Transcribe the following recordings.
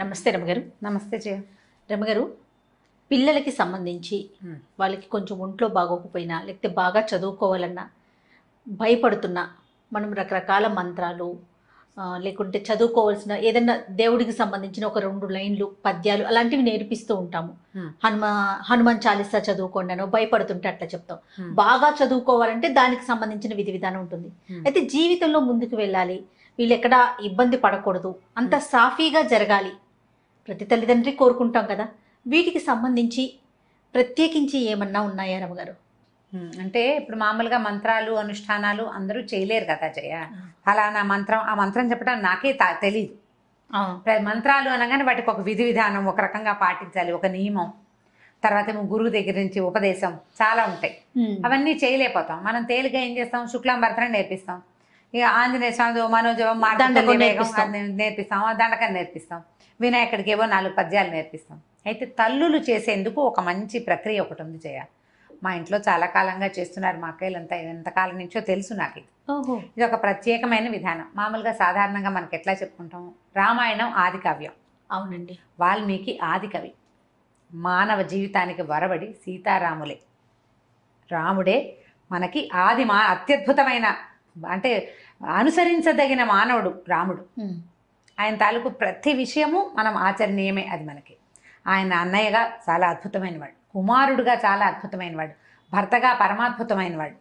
నమస్తే రమగారు నమస్తే జయ రమగారు పిల్లలకి సంబంధించి వాళ్ళకి కొంచెం ఒంట్లో బాగోకపోయినా లేకపోతే బాగా చదువుకోవాలన్నా భయపడుతున్నా మనం రకరకాల మంత్రాలు లేకుంటే చదువుకోవాల్సిన ఏదైనా దేవుడికి సంబంధించిన ఒక రెండు లైన్లు పద్యాలు అలాంటివి నేర్పిస్తూ ఉంటాము హనుమ హనుమాన్ చాలీసా అని భయపడుతుంటే అట్లా చెప్తాం బాగా చదువుకోవాలంటే దానికి సంబంధించిన విధి విధానం ఉంటుంది అయితే జీవితంలో ముందుకు వెళ్ళాలి వీళ్ళు ఎక్కడ ఇబ్బంది పడకూడదు అంత సాఫీగా జరగాలి ప్రతి తల్లిదండ్రి కోరుకుంటాం కదా వీటికి సంబంధించి ప్రత్యేకించి ఏమన్నా ఉన్నాయా రమగారు అంటే ఇప్పుడు మామూలుగా మంత్రాలు అనుష్ఠానాలు అందరూ చేయలేరు కదా జయ నా మంత్రం ఆ మంత్రం చెప్పడం నాకే తెలియదు మంత్రాలు అనగానే వాటికి ఒక విధి విధానం ఒక రకంగా పాటించాలి ఒక నియమం తర్వాత ఏమో గురువు దగ్గర నుంచి ఉపదేశం చాలా ఉంటాయి అవన్నీ చేయలేకపోతాం మనం తేలిగా ఏం చేస్తాం శుక్లాం భర్తను నేర్పిస్తాం ఇక ఆంజనేయ స్వామి మనోజవం మార్గం నేర్పిస్తాం దండకం నేర్పిస్తాం వినాయకుడికి ఏవో నాలుగు పద్యాలు నేర్పిస్తాం అయితే తల్లులు చేసేందుకు ఒక మంచి ప్రక్రియ ఒకటి ఉంది చేయ మా ఇంట్లో చాలా కాలంగా చేస్తున్నారు మా అంతా ఎంతకాలం నుంచో తెలుసు నాకు ఇది ఇది ఒక ప్రత్యేకమైన విధానం మామూలుగా సాధారణంగా మనకి ఎట్లా చెప్పుకుంటాం రామాయణం ఆది కావ్యం అవునండి వాల్మీకి ఆది కవి మానవ జీవితానికి వరబడి సీతారాములే రాముడే మనకి ఆది మా అత్యద్భుతమైన అంటే అనుసరించదగిన మానవుడు రాముడు ఆయన తాలూకు ప్రతి విషయము మనం ఆచరణీయమే అది మనకి ఆయన అన్నయ్యగా చాలా అద్భుతమైనవాడు కుమారుడుగా చాలా అద్భుతమైనవాడు భర్తగా పరమాద్భుతమైనవాడు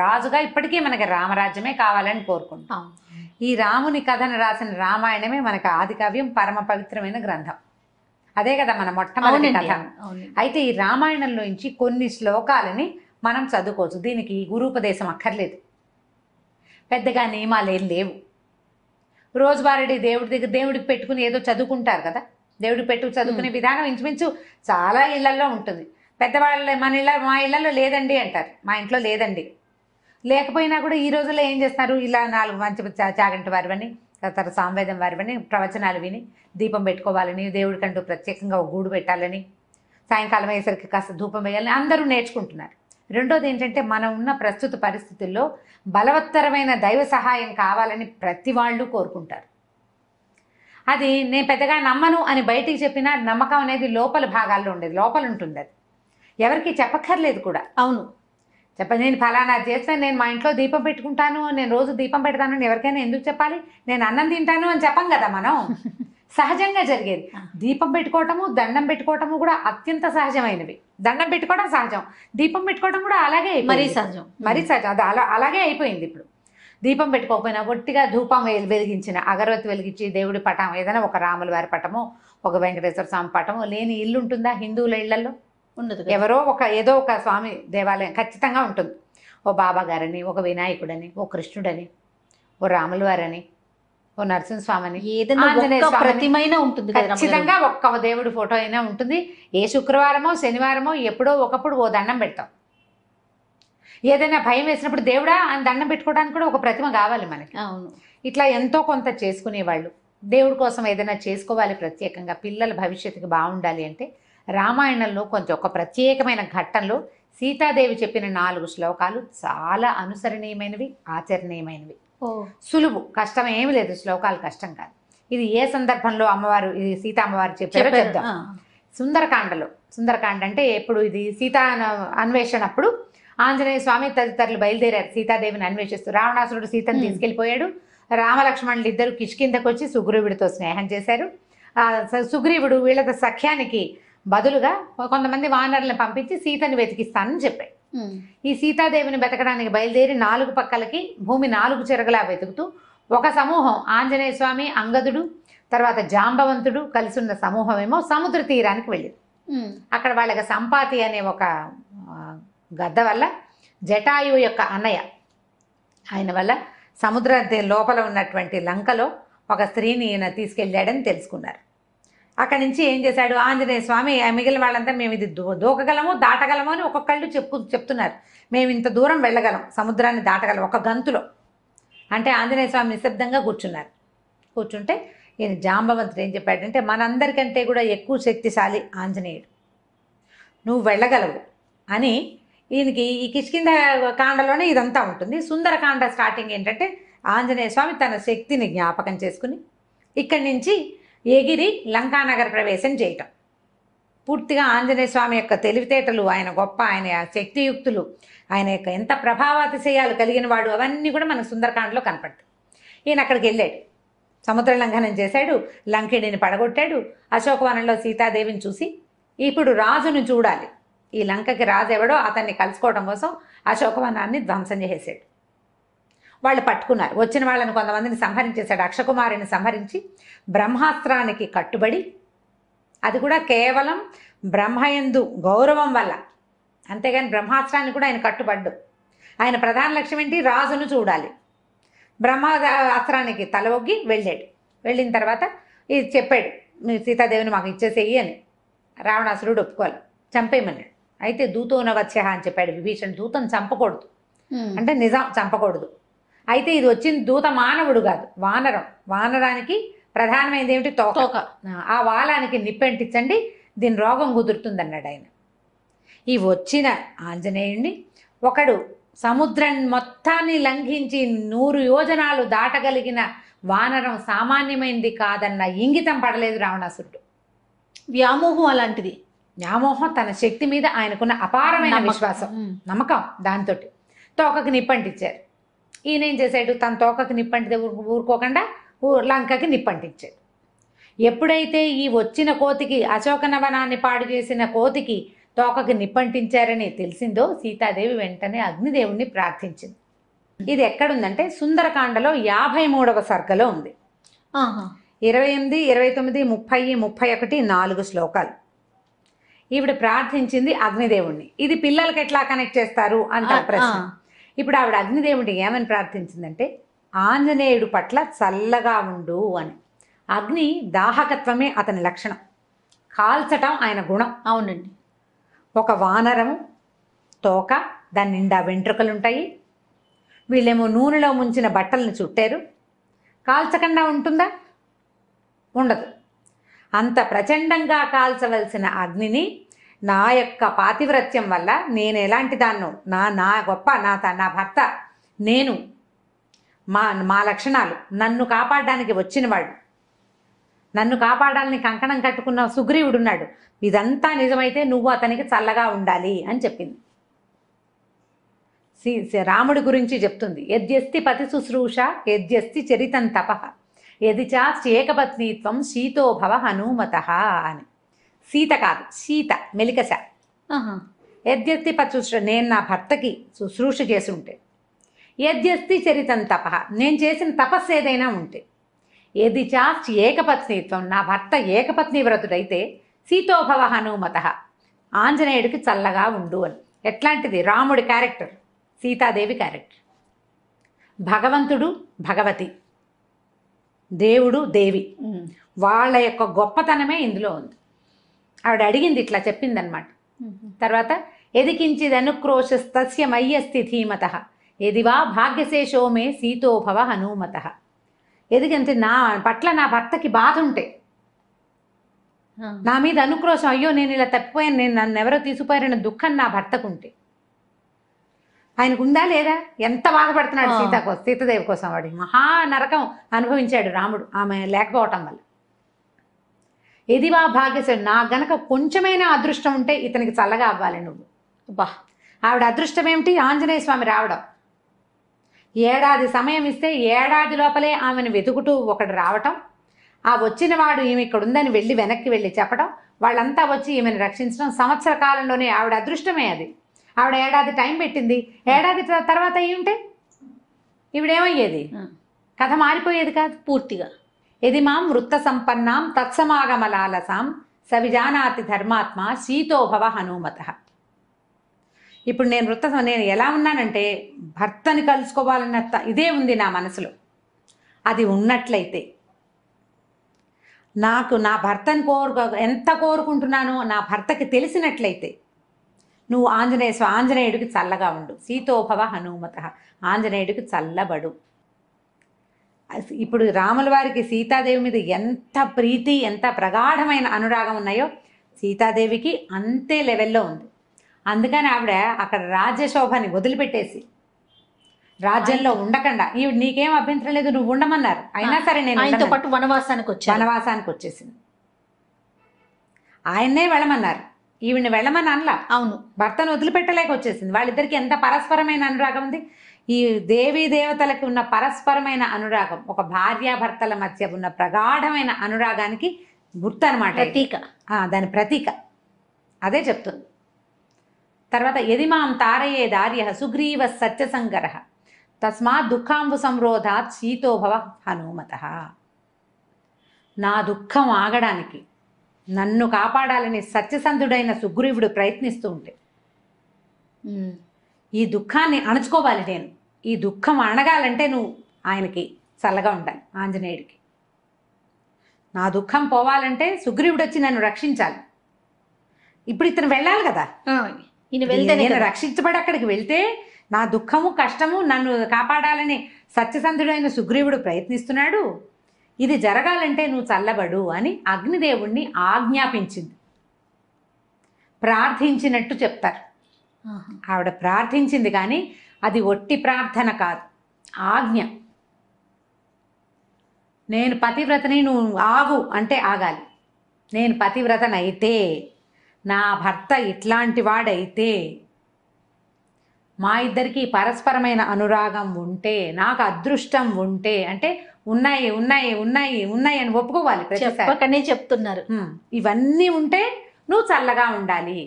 రాజుగా ఇప్పటికీ మనకి రామరాజ్యమే కావాలని కోరుకుంటాం ఈ రాముని కథను రాసిన రామాయణమే మనకు ఆది కావ్యం పరమ పవిత్రమైన గ్రంథం అదే కదా మన మొట్టమొదటి కథ అయితే ఈ రామాయణంలోంచి కొన్ని శ్లోకాలని మనం చదువుకోవచ్చు దీనికి గురూపదేశం అక్కర్లేదు పెద్దగా నియమాలు ఏం లేవు రోజువారీ దేవుడి దగ్గర దేవుడికి పెట్టుకుని ఏదో చదువుకుంటారు కదా దేవుడికి పెట్టుకు చదువుకునే విధానం ఇంచుమించు చాలా ఇళ్లల్లో ఉంటుంది పెద్దవాళ్ళ మన ఇళ్ళ మా ఇళ్లలో లేదండి అంటారు మా ఇంట్లో లేదండి లేకపోయినా కూడా ఈ రోజుల్లో ఏం చేస్తున్నారు ఇలా నాలుగు మంచి చాగంటి వారివని తర్వాత సాంవేదం వారివని ప్రవచనాలు విని దీపం పెట్టుకోవాలని దేవుడికంటూ ప్రత్యేకంగా ఒక గూడు పెట్టాలని సాయంకాలం అయ్యేసరికి కాస్త ధూపం వేయాలని అందరూ నేర్చుకుంటున్నారు రెండోది ఏంటంటే మనం ఉన్న ప్రస్తుత పరిస్థితుల్లో బలవత్తరమైన దైవ సహాయం కావాలని ప్రతి వాళ్ళు కోరుకుంటారు అది నేను పెద్దగా నమ్మను అని బయటికి చెప్పినా నమ్మకం అనేది లోపల భాగాల్లో ఉండేది లోపల ఉంటుంది అది ఎవరికి చెప్పక్కర్లేదు కూడా అవును చెప్ప నేను ఫలానా చేస్తే నేను మా ఇంట్లో దీపం పెట్టుకుంటాను నేను రోజు దీపం పెడతాను ఎవరికైనా ఎందుకు చెప్పాలి నేను అన్నం తింటాను అని చెప్పం కదా మనం సహజంగా జరిగేది దీపం పెట్టుకోవటము దండం పెట్టుకోవటము కూడా అత్యంత సహజమైనవి దండం పెట్టుకోవడం సహజం దీపం పెట్టుకోవడం కూడా అలాగే మరీ సహజం మరీ సహజం అది అలా అలాగే అయిపోయింది ఇప్పుడు దీపం పెట్టుకోకపోయినా ఒట్టిగా ధూపం వెలిగించిన అగరవతి వెలిగించి దేవుడి పటం ఏదైనా ఒక రాముల వారి పటము ఒక వెంకటేశ్వర స్వామి పటము లేని ఇల్లు ఉంటుందా హిందువుల ఇళ్లలో ఉండదు ఎవరో ఒక ఏదో ఒక స్వామి దేవాలయం ఖచ్చితంగా ఉంటుంది ఓ బాబా గారని ఒక వినాయకుడని ఓ కృష్ణుడని ఓ రాములవారని ఓ నరసింహస్వామిని ఏదైనా ప్రతిమైన ఉంటుంది ఖచ్చితంగా ఒక్క దేవుడి ఫోటో అయినా ఉంటుంది ఏ శుక్రవారమో శనివారమో ఎప్పుడో ఒకప్పుడు ఓ దండం పెడతాం ఏదైనా భయం వేసినప్పుడు దేవుడా అని దండం పెట్టుకోవడానికి కూడా ఒక ప్రతిమ కావాలి మనకి అవును ఇట్లా ఎంతో కొంత చేసుకునేవాళ్ళు దేవుడి కోసం ఏదైనా చేసుకోవాలి ప్రత్యేకంగా పిల్లల భవిష్యత్తుకి బాగుండాలి అంటే రామాయణంలో కొంచెం ఒక ప్రత్యేకమైన ఘట్టంలో సీతాదేవి చెప్పిన నాలుగు శ్లోకాలు చాలా అనుసరణీయమైనవి ఆచరణీయమైనవి సులువు కష్టం ఏమి లేదు శ్లోకాలు కష్టం కాదు ఇది ఏ సందర్భంలో అమ్మవారు ఇది సీత అమ్మవారు చెప్పారో చెప్తాం సుందరకాండలో సుందరకాండ అంటే ఎప్పుడు ఇది సీత అన్వేషణ అప్పుడు ఆంజనేయ స్వామి తదితరులు బయలుదేరారు సీతాదేవిని అన్వేషిస్తూ రావణాసురుడు సీతను తీసుకెళ్లిపోయాడు రామలక్ష్మణులు ఇద్దరు కిష్కిందకు వచ్చి సుగ్రీవుడితో స్నేహం చేశారు సుగ్రీవుడు వీళ్ళ సఖ్యానికి బదులుగా కొంతమంది వానరులను పంపించి సీతను వెతికిస్తానని చెప్పాడు ఈ సీతాదేవిని బతకడానికి బయలుదేరి నాలుగు పక్కలకి భూమి నాలుగు చెరగలా వెతుకుతూ ఒక సమూహం ఆంజనేయ స్వామి అంగదుడు తర్వాత జాంబవంతుడు కలిసి ఉన్న సమూహం ఏమో సముద్ర తీరానికి వెళ్ళింది అక్కడ వాళ్ళకి సంపాతి అనే ఒక గద్ద వల్ల జటాయు యొక్క అన్నయ్య ఆయన వల్ల సముద్ర లోపల ఉన్నటువంటి లంకలో ఒక స్త్రీని ఈయన తీసుకెళ్ళాడని తెలుసుకున్నారు అక్కడి నుంచి ఏం చేశాడు ఆంజనేయ స్వామి మిగిలిన వాళ్ళంతా మేము ఇది దూకగలము దాటగలము అని ఒక్కొక్కళ్ళు చెప్పు చెప్తున్నారు మేము ఇంత దూరం వెళ్ళగలం సముద్రాన్ని దాటగలం ఒక గంతులో అంటే ఆంజనేయ స్వామి నిశ్శబ్దంగా కూర్చున్నారు కూర్చుంటే ఈయన జాంబవంతుడు ఏం చెప్పాడంటే మనందరికంటే కూడా ఎక్కువ శక్తిశాలి ఆంజనేయుడు నువ్వు వెళ్ళగలవు అని ఈయనకి ఈ కిష్కింద కాండలోనే ఇదంతా ఉంటుంది సుందరకాండ స్టార్టింగ్ ఏంటంటే ఆంజనేయ స్వామి తన శక్తిని జ్ఞాపకం చేసుకుని ఇక్కడి నుంచి ఎగిరి లంకానగర్ ప్రవేశం చేయటం పూర్తిగా ఆంజనేయ స్వామి యొక్క తెలివితేటలు ఆయన గొప్ప ఆయన శక్తియుక్తులు ఆయన యొక్క ఎంత ప్రభావాతిశయాలు కలిగిన వాడు అవన్నీ కూడా మనకు సుందరకాండలో కనపడతాయి ఈయన అక్కడికి వెళ్ళాడు సముద్ర లంఘనం చేశాడు లంకిడిని పడగొట్టాడు అశోకవనంలో సీతాదేవిని చూసి ఇప్పుడు రాజును చూడాలి ఈ లంకకి రాజు ఎవడో అతన్ని కలుసుకోవడం కోసం అశోకవనాన్ని ధ్వంసం చేసేసాడు వాళ్ళు పట్టుకున్నారు వచ్చిన వాళ్ళని కొంతమందిని సంహరించేశాడు అక్షకుమారిని సంహరించి బ్రహ్మాస్త్రానికి కట్టుబడి అది కూడా కేవలం బ్రహ్మయందు గౌరవం వల్ల అంతేగాని బ్రహ్మాస్త్రాన్ని కూడా ఆయన కట్టుబడ్డు ఆయన ప్రధాన లక్ష్యం ఏంటి రాజును చూడాలి బ్రహ్మ అస్త్రానికి తల ఒగ్గి వెళ్ళాడు వెళ్ళిన తర్వాత ఇది చెప్పాడు మీ సీతాదేవిని మాకు ఇచ్చేసేయి అని రావణాసురుడు ఒప్పుకోవాలి చంపేయమన్నాడు అయితే వచ్చేహ అని చెప్పాడు విభీషణ్ దూతను చంపకూడదు అంటే నిజాం చంపకూడదు అయితే ఇది వచ్చింది దూత మానవుడు కాదు వానరం వానరానికి ప్రధానమైనది ఏమిటి తోక ఆ వాలానికి నిప్పెంటించండి దీని రోగం కుదురుతుంది అన్నాడు ఆయన ఈ వచ్చిన ఆంజనేయుణ్ణి ఒకడు సముద్రం మొత్తాన్ని లంఘించి నూరు యోజనాలు దాటగలిగిన వానరం సామాన్యమైనది కాదన్న ఇంగితం పడలేదు రావణాసురుడు వ్యామోహం అలాంటిది వ్యామోహం తన శక్తి మీద ఆయనకున్న అపారమైన విశ్వాసం నమ్మకం దాంతో తోకకి నిప్పంటిచ్చారు ఈయన ఏం చేశాడు తన తోకకి నిప్పంటితే ఊరుకోకుండా లంకకి నిప్పంటించాడు ఎప్పుడైతే ఈ వచ్చిన కోతికి అశోకనవనాన్ని పాడు చేసిన కోతికి తోకకి నిప్పంటించారని తెలిసిందో సీతాదేవి వెంటనే అగ్నిదేవుణ్ణి ప్రార్థించింది ఇది ఎక్కడుందంటే సుందరకాండలో యాభై మూడవ సర్గలో ఉంది ఇరవై ఎనిమిది ఇరవై తొమ్మిది ముప్పై ముప్పై ఒకటి నాలుగు శ్లోకాలు ఈవిడ ప్రార్థించింది అగ్నిదేవుణ్ణి ఇది పిల్లలకి ఎట్లా కనెక్ట్ చేస్తారు అంటారు ప్రశ్న ఇప్పుడు ఆవిడ అగ్నిదేవుడి ఏమని ప్రార్థించిందంటే ఆంజనేయుడు పట్ల చల్లగా ఉండు అని అగ్ని దాహకత్వమే అతని లక్షణం కాల్చటం ఆయన గుణం అవునండి ఒక వానరం తోక దాని నిండా వెంట్రుకలు ఉంటాయి వీళ్ళేమో నూనెలో ముంచిన బట్టలను చుట్టారు కాల్చకుండా ఉంటుందా ఉండదు అంత ప్రచండంగా కాల్చవలసిన అగ్నిని నా యొక్క పాతివ్రత్యం వల్ల నేను ఎలాంటి దాన్నో నా నా గొప్ప నా నా భర్త నేను మా మా లక్షణాలు నన్ను కాపాడడానికి వచ్చినవాడు నన్ను కాపాడాలని కంకణం కట్టుకున్న సుగ్రీవుడున్నాడు ఇదంతా నిజమైతే నువ్వు అతనికి చల్లగా ఉండాలి అని చెప్పింది రాముడి గురించి చెప్తుంది యద్యస్తి పతి శుశ్రూష యద్యస్తి చరితం యది చాస్ ఏకపత్నిత్వం శీతోభవ హనుమత అని సీత కాదు సీత మెలికస యద్యస్తి పశుశ్ర నేను నా భర్తకి శుశ్రూష చేసి ఉంటే యద్యస్తి చరితం తప నేను చేసిన తపస్సు ఏదైనా ఉంటే ఏది చాస్తి ఏకపత్నిత్వం నా భర్త ఏకపత్ని వ్రతుడైతే సీతోభవ హనుమత ఆంజనేయుడికి చల్లగా ఉండు అని ఎట్లాంటిది రాముడి క్యారెక్టర్ సీతాదేవి క్యారెక్టర్ భగవంతుడు భగవతి దేవుడు దేవి వాళ్ళ యొక్క గొప్పతనమే ఇందులో ఉంది ఆవిడ అడిగింది ఇట్లా చెప్పిందనమాట తర్వాత తస్య మయ్యస్తి ధీమత ఎదివా భాగ్యశేషో మే సీతోభవ హనుమత ఎదికంటే నా పట్ల నా భర్తకి బాధ ఉంటే నా మీద అనుక్రోశం అయ్యో నేను ఇలా తప్పిపోయాను నేను నన్ను ఎవరో తీసిపోయారన్న దుఃఖం నా భర్తకు ఉంటే ఆయనకు ఉందా లేదా ఎంత బాధపడుతున్నాడు సీత కోసం సీతదేవి కోసం వాడి మహా నరకం అనుభవించాడు రాముడు ఆమె లేకపోవటం వల్ల ఇది వా భాగ్యశాడు నా గనక కొంచెమైనా అదృష్టం ఉంటే ఇతనికి చల్లగా అవ్వాలి నువ్వు బా ఆవిడ అదృష్టం ఏమిటి ఆంజనేయ స్వామి రావడం ఏడాది సమయం ఇస్తే ఏడాది లోపలే ఆమెను వెతుకుతూ ఒకడు రావటం ఆ వచ్చిన వాడు ఈమె ఇక్కడ ఉందని వెళ్ళి వెనక్కి వెళ్ళి చెప్పడం వాళ్ళంతా వచ్చి ఈమెను రక్షించడం సంవత్సర కాలంలోనే ఆవిడ అదృష్టమే అది ఆవిడ ఏడాది టైం పెట్టింది ఏడాది తర్వాత ఏమిటి ఈవిడేమయ్యేది కథ మారిపోయేది కాదు పూర్తిగా యది మాం వృత్త సంపన్నాం తత్సమాగమలాలసాం సవిజానాతి ధర్మాత్మ శీతోభవ హనుమత ఇప్పుడు నేను వృత్త నేను ఎలా ఉన్నానంటే భర్తని కలుసుకోవాలన్న ఇదే ఉంది నా మనసులో అది ఉన్నట్లయితే నాకు నా భర్తను కోరుకో ఎంత కోరుకుంటున్నానో నా భర్తకి తెలిసినట్లయితే నువ్వు ఆంజనేయ ఆంజనేయుడికి చల్లగా ఉండు శీతోభవ హనుమత ఆంజనేయుడికి చల్లబడు ఇప్పుడు రాముల వారికి సీతాదేవి మీద ఎంత ప్రీతి ఎంత ప్రగాఢమైన అనురాగం ఉన్నాయో సీతాదేవికి అంతే లెవెల్లో ఉంది అందుకని ఆవిడ అక్కడ రాజ్యశోభని వదిలిపెట్టేసి రాజ్యంలో ఉండకుండా ఈ నీకేం అభ్యంతరం లేదు నువ్వు ఉండమన్నారు అయినా సరే నేను పాటు వనవాసానికి వచ్చి వనవాసానికి వచ్చేసింది ఆయన్నే వెళ్ళమన్నారు ఈవిని వెళ్ళమని అనలా అవును భర్తను వదిలిపెట్టలేక వచ్చేసింది వాళ్ళిద్దరికి ఎంత పరస్పరమైన అనురాగం ఉంది ఈ దేవీ దేవతలకు ఉన్న పరస్పరమైన అనురాగం ఒక భార్యాభర్తల మధ్య ఉన్న ప్రగాఢమైన అనురాగానికి గుర్తు అనమాట ప్రతీక దాని ప్రతీక అదే చెప్తుంది తర్వాత ఎది మాం తారయే దార్య సుగ్రీవ సత్యసంగర తస్మాత్ దుఃఖాంబు సంరోధాత్ శీతోభవ హనుమత నా దుఃఖం ఆగడానికి నన్ను కాపాడాలని సత్యసంధుడైన సుగ్రీవుడు ప్రయత్నిస్తూ ఉంటే ఈ దుఃఖాన్ని అణుచుకోవాలి నేను ఈ దుఃఖం అణగాలంటే నువ్వు ఆయనకి చల్లగా ఉండాలి ఆంజనేయుడికి నా దుఃఖం పోవాలంటే సుగ్రీవుడు వచ్చి నన్ను రక్షించాలి ఇప్పుడు ఇతను వెళ్ళాలి కదా నేను రక్షించబడి అక్కడికి వెళ్తే నా దుఃఖము కష్టము నన్ను కాపాడాలని సత్యసంధుడైన సుగ్రీవుడు ప్రయత్నిస్తున్నాడు ఇది జరగాలంటే నువ్వు చల్లబడు అని అగ్నిదేవుణ్ణి ఆజ్ఞాపించింది ప్రార్థించినట్టు చెప్తారు ఆవిడ ప్రార్థించింది కానీ అది ఒట్టి ప్రార్థన కాదు ఆజ్ఞ నేను పతివ్రతని నువ్వు ఆగు అంటే ఆగాలి నేను పతివ్రతనైతే నా భర్త ఇట్లాంటి వాడైతే మా ఇద్దరికి పరస్పరమైన అనురాగం ఉంటే నాకు అదృష్టం ఉంటే అంటే ఉన్నాయి ఉన్నాయి ఉన్నాయి ఉన్నాయి అని ఒప్పుకోవాలి చెప్పకనే చెప్తున్నారు ఇవన్నీ ఉంటే నువ్వు చల్లగా ఉండాలి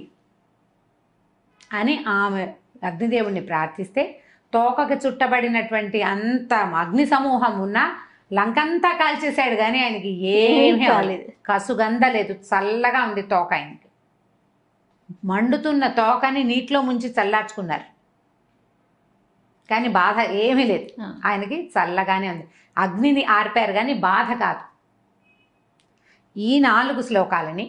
అని ఆమె అగ్నిదేవుణ్ణి ప్రార్థిస్తే తోకకు చుట్టబడినటువంటి అంత అగ్ని సమూహం ఉన్న లంకంతా కాల్చేశాడు కానీ ఆయనకి ఏమీ అవ్వలేదు లేదు చల్లగా ఉంది తోక ఆయనకి మండుతున్న తోకని నీటిలో ముంచి చల్లార్చుకున్నారు కానీ బాధ ఏమీ లేదు ఆయనకి చల్లగానే ఉంది అగ్నిని ఆర్పారు కానీ బాధ కాదు ఈ నాలుగు శ్లోకాలని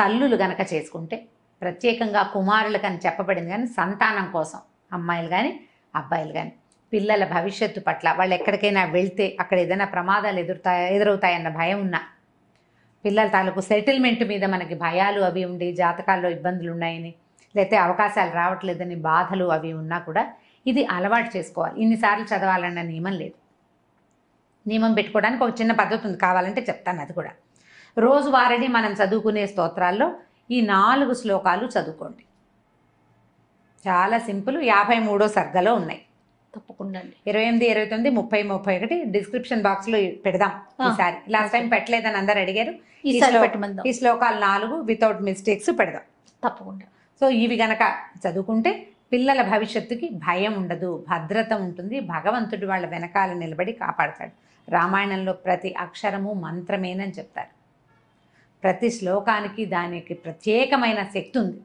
తల్లులు గనక చేసుకుంటే ప్రత్యేకంగా కుమారులు కానీ చెప్పబడింది కానీ సంతానం కోసం అమ్మాయిలు కానీ అబ్బాయిలు కానీ పిల్లల భవిష్యత్తు పట్ల వాళ్ళు ఎక్కడికైనా వెళ్తే అక్కడ ఏదైనా ప్రమాదాలు ఎదురుతాయా ఎదురవుతాయన్న భయం ఉన్నా పిల్లల తాలూకు సెటిల్మెంట్ మీద మనకి భయాలు అవి ఉండి జాతకాల్లో ఇబ్బందులు ఉన్నాయని లేకపోతే అవకాశాలు రావట్లేదని బాధలు అవి ఉన్నా కూడా ఇది అలవాటు చేసుకోవాలి ఇన్నిసార్లు చదవాలన్న నియమం లేదు నియమం పెట్టుకోవడానికి ఒక చిన్న పద్ధతి ఉంది కావాలంటే చెప్తాను అది కూడా రోజు మనం చదువుకునే స్తోత్రాల్లో ఈ నాలుగు శ్లోకాలు చదువుకోండి చాలా సింపుల్ యాభై మూడో సర్గలో ఉన్నాయి తప్పకుండా ఇరవై ఎనిమిది ఇరవై తొమ్మిది ముప్పై ముప్పై ఒకటి డిస్క్రిప్షన్ బాక్స్ లో పెడదాం ఈసారి లాస్ట్ టైం పెట్టలేదని అందరు అడిగారు ఈ శ్లోకాలు నాలుగు వితౌట్ మిస్టేక్స్ పెడదాం తప్పకుండా సో ఇవి గనక చదువుకుంటే పిల్లల భవిష్యత్తుకి భయం ఉండదు భద్రత ఉంటుంది భగవంతుడు వాళ్ళ వెనకాల నిలబడి కాపాడతాడు రామాయణంలో ప్రతి అక్షరము మంత్రమేనని చెప్తారు ప్రతి శ్లోకానికి దానికి ప్రత్యేకమైన శక్తి ఉంది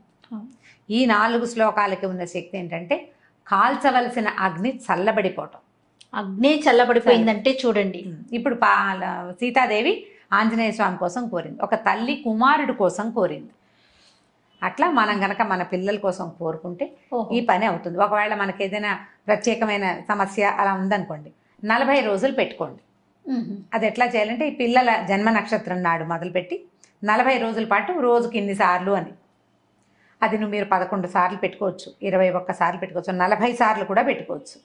ఈ నాలుగు శ్లోకాలకి ఉన్న శక్తి ఏంటంటే కాల్చవలసిన అగ్ని చల్లబడిపోవటం అగ్ని చల్లబడిపోయిందంటే చూడండి ఇప్పుడు సీతాదేవి ఆంజనేయ స్వామి కోసం కోరింది ఒక తల్లి కుమారుడు కోసం కోరింది అట్లా మనం గనక మన పిల్లల కోసం కోరుకుంటే ఈ పని అవుతుంది ఒకవేళ మనకి ఏదైనా ప్రత్యేకమైన సమస్య అలా ఉందనుకోండి నలభై రోజులు పెట్టుకోండి అది ఎట్లా చేయాలంటే ఈ పిల్లల జన్మ నక్షత్రం నాడు మొదలుపెట్టి నలభై రోజుల పాటు రోజుకి సార్లు అని అది నువ్వు మీరు పదకొండు సార్లు పెట్టుకోవచ్చు ఇరవై ఒక్క సార్లు పెట్టుకోవచ్చు నలభై సార్లు కూడా పెట్టుకోవచ్చు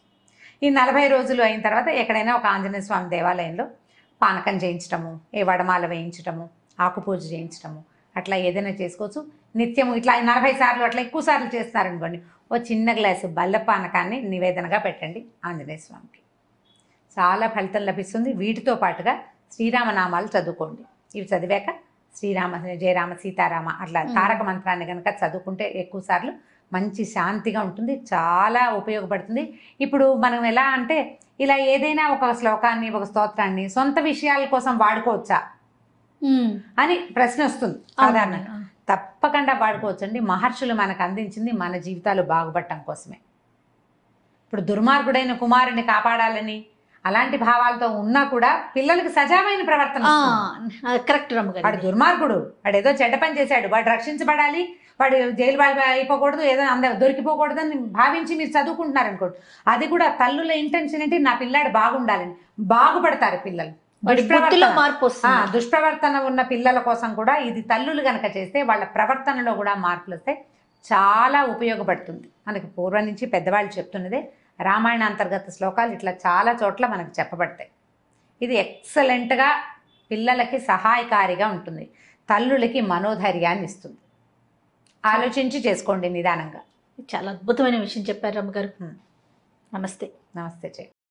ఈ నలభై రోజులు అయిన తర్వాత ఎక్కడైనా ఒక ఆంజనేయ స్వామి దేవాలయంలో పానకం చేయించటము ఏ వడమాల వేయించటము ఆకుపూజ చేయించటము అట్లా ఏదైనా చేసుకోవచ్చు నిత్యం ఇట్లా నలభై సార్లు అట్లా ఎక్కువ సార్లు చేస్తున్నారనుకోండి ఓ చిన్న గ్లాసు బల్ల పానకాన్ని నివేదనగా పెట్టండి ఆంజనేయ స్వామికి చాలా ఫలితం లభిస్తుంది వీటితో పాటుగా శ్రీరామనామాలు చదువుకోండి ఇవి చదివాక శ్రీరామ జయరామ సీతారామ అట్లా తారక మంత్రాన్ని కనుక చదువుకుంటే ఎక్కువ సార్లు మంచి శాంతిగా ఉంటుంది చాలా ఉపయోగపడుతుంది ఇప్పుడు మనం ఎలా అంటే ఇలా ఏదైనా ఒక శ్లోకాన్ని ఒక స్తోత్రాన్ని సొంత విషయాల కోసం వాడుకోవచ్చా అని ప్రశ్న వస్తుంది సాధారణంగా తప్పకుండా వాడుకోవచ్చండి మహర్షులు మనకు అందించింది మన జీవితాలు బాగుపడటం కోసమే ఇప్పుడు దుర్మార్గుడైన కుమారుని కాపాడాలని అలాంటి భావాలతో ఉన్నా కూడా పిల్లలకు సజావైన ప్రవర్తన కరెక్ట్ వాడు దుర్మార్గుడు వాడు ఏదో చెడ్డ పని చేశాడు వాడు రక్షించబడాలి వాడు జైలు బాబు అయిపోకూడదు ఏదో అంద దొరికిపోకూడదు అని భావించి మీరు చదువుకుంటున్నారు అనుకోండి అది కూడా తల్లుల ఇంటెన్షన్ ఏంటి నా పిల్లాడు బాగుండాలని బాగుపడతారు పిల్లలు మార్పు దుష్ప్రవర్తన ఉన్న పిల్లల కోసం కూడా ఇది తల్లులు కనుక చేస్తే వాళ్ళ ప్రవర్తనలో కూడా మార్పులు వస్తే చాలా ఉపయోగపడుతుంది మనకి పూర్వం నుంచి పెద్దవాళ్ళు చెప్తున్నదే రామాయణ అంతర్గత శ్లోకాలు ఇట్లా చాలా చోట్ల మనకు చెప్పబడతాయి ఇది ఎక్సలెంట్గా పిల్లలకి సహాయకారిగా ఉంటుంది తల్లులకి మనోధైర్యాన్ని ఇస్తుంది ఆలోచించి చేసుకోండి నిదానంగా చాలా అద్భుతమైన విషయం చెప్పారు రమ్మగారు నమస్తే నమస్తే జై